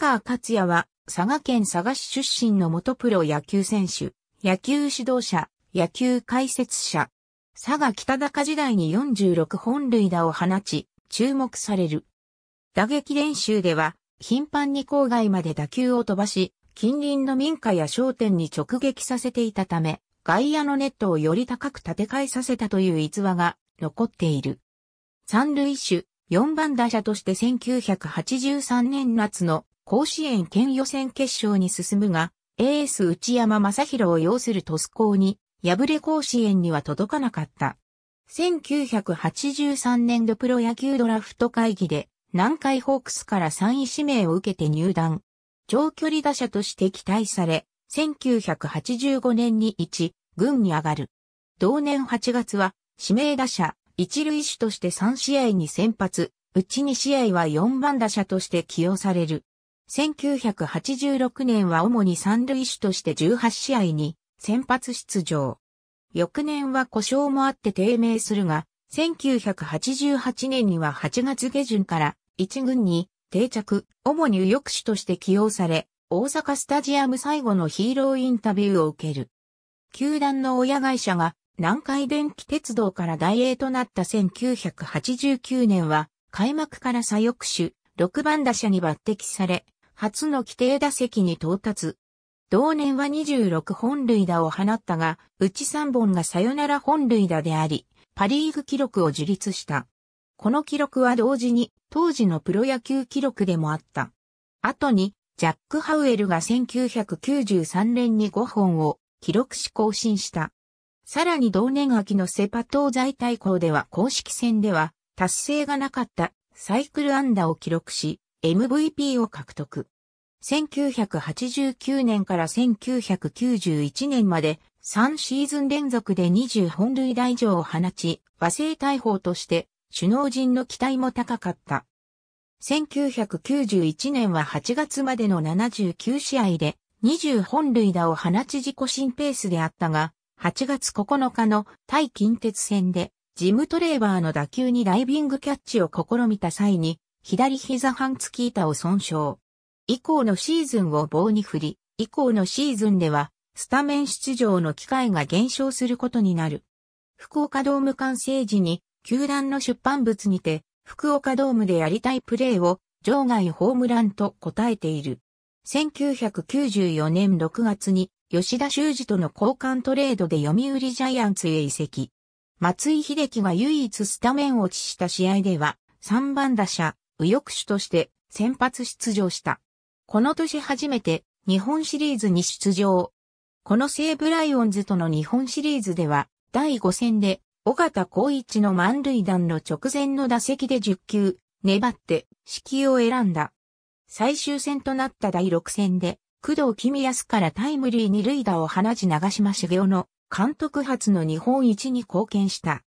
川克也は、佐賀県佐賀市出身の元プロ野球選手、野球指導者、野球解説者。佐賀北高時代に46本塁打を放ち、注目される。打撃練習では、頻繁に郊外まで打球を飛ばし、近隣の民家や商店に直撃させていたため、外野のネットをより高く立て替えさせたという逸話が残っている。三塁手、四番打者として1983年夏の甲子園県予選決勝に進むが、エース内山正宏を擁する鳥栖工に、敗れ甲子園には届かなかった。1983年度プロ野球ドラフト会議で、南海ホークスから3位指名を受けて入団。長距離打者として期待され、1985年に1、軍に上がる。同年8月は、指名打者、一塁手として3試合に先発、うち2試合は4番打者として起用される。1986年は主に三塁手として18試合に先発出場。翌年は故障もあって低迷するが、1988年には8月下旬から1軍に定着、主に右翼手として起用され、大阪スタジアム最後のヒーローインタビューを受ける。球団の親会社が南海電気鉄道から大英となった1989年は開幕から左翼手、6番打者に抜擢され、初の規定打席に到達。同年は26本塁打を放ったが、うち3本がサヨナラ本塁打であり、パリーグ記録を樹立した。この記録は同時に当時のプロ野球記録でもあった。後に、ジャック・ハウエルが1993年に5本を記録し更新した。さらに同年秋のセパ東西大校では公式戦では達成がなかったサイクル安打を記録し、MVP を獲得。1989年から1991年まで3シーズン連続で20本塁打以上を放ち、和製大砲として首脳陣の期待も高かった。1991年は8月までの79試合で20本塁打を放ち自己新ペースであったが、8月9日の対近鉄戦でジム・トレーバーの打球にダイビングキャッチを試みた際に左膝半月板を損傷。以降のシーズンを棒に振り、以降のシーズンでは、スタメン出場の機会が減少することになる。福岡ドーム完成時に、球団の出版物にて、福岡ドームでやりたいプレーを、場外ホームランと答えている。1994年6月に、吉田修二との交換トレードで読売ジャイアンツへ移籍。松井秀喜が唯一スタメン落ちした試合では、3番打者、右翼手として先発出場した。この年初めて日本シリーズに出場。この西武ライオンズとの日本シリーズでは第5戦で尾形光一の満塁弾の直前の打席で10球粘って指揮を選んだ。最終戦となった第6戦で工藤公康からタイムリー二塁打を放ち長島茂雄の監督初の日本一に貢献した。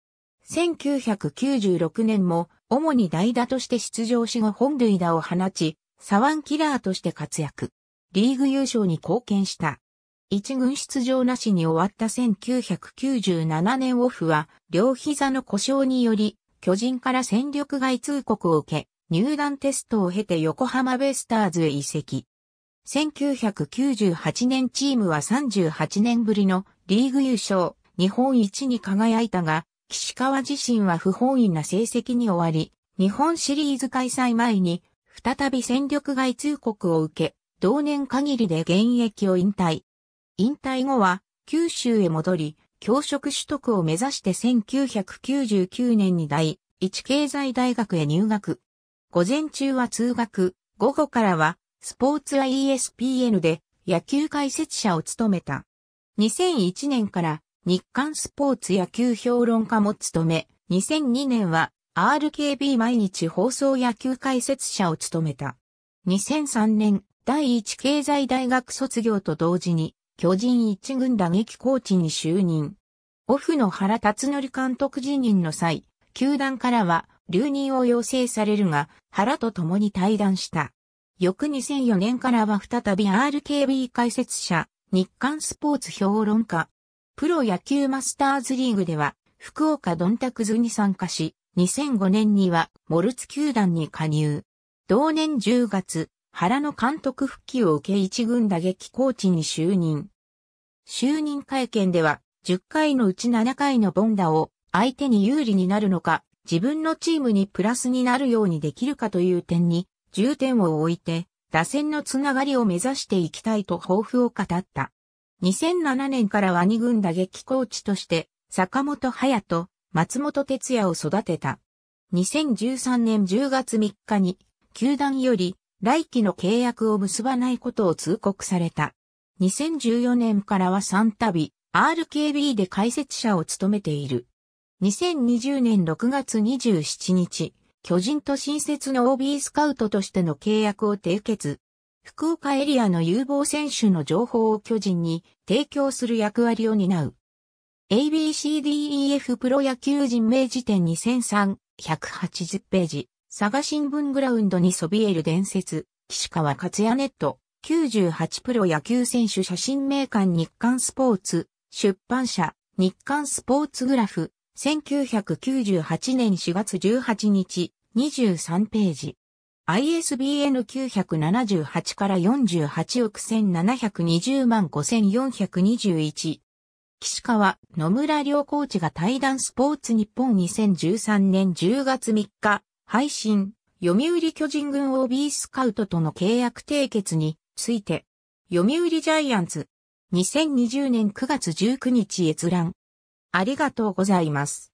1996年も主に代打として出場し5本塁打を放ち、サワンキラーとして活躍。リーグ優勝に貢献した。一軍出場なしに終わった1997年オフは、両膝の故障により、巨人から戦力外通告を受け、入団テストを経て横浜ベスターズへ移籍。1998年チームは38年ぶりのリーグ優勝、日本一に輝いたが、岸川自身は不本意な成績に終わり、日本シリーズ開催前に、再び戦力外通告を受け、同年限りで現役を引退。引退後は、九州へ戻り、教職取得を目指して1999年に第一経済大学へ入学。午前中は通学、午後からはスポーツ IESPN で野球解説者を務めた。2001年から日刊スポーツ野球評論家も務め、2002年は RKB 毎日放送野球解説者を務めた。2003年、第一経済大学卒業と同時に、巨人一軍打撃コーチに就任。オフの原辰則監督辞任の際、球団からは留任を要請されるが、原と共に対談した。翌2004年からは再び RKB 解説者、日刊スポーツ評論家、プロ野球マスターズリーグでは、福岡ドンタクズに参加し、2005年にはモルツ球団に加入。同年10月、原の監督復帰を受け一軍打撃コーチに就任。就任会見では、10回のうち7回のボンダを相手に有利になるのか、自分のチームにプラスになるようにできるかという点に重点を置いて、打線のつながりを目指していきたいと抱負を語った。2007年からワニ軍打撃コーチとして、坂本隼人、松本哲也を育てた。2013年10月3日に、球団より来季の契約を結ばないことを通告された。2014年からは3度、RKB で解説者を務めている。2020年6月27日、巨人と新設の OB スカウトとしての契約を締結。福岡エリアの有望選手の情報を巨人に提供する役割を担う。ABCDEF プロ野球人名辞典2003、180ページ、佐賀新聞グラウンドにそびえる伝説、岸川克也ネット、98プロ野球選手写真名館日刊スポーツ、出版社、日刊スポーツグラフ、1998年4月18日、23ページ。ISBN 978から48億1720万5421。岸川野村良コーチが対談スポーツ日本2013年10月3日、配信、読売巨人軍 OB スカウトとの契約締結について、読売ジャイアンツ、2020年9月19日閲覧。ありがとうございます。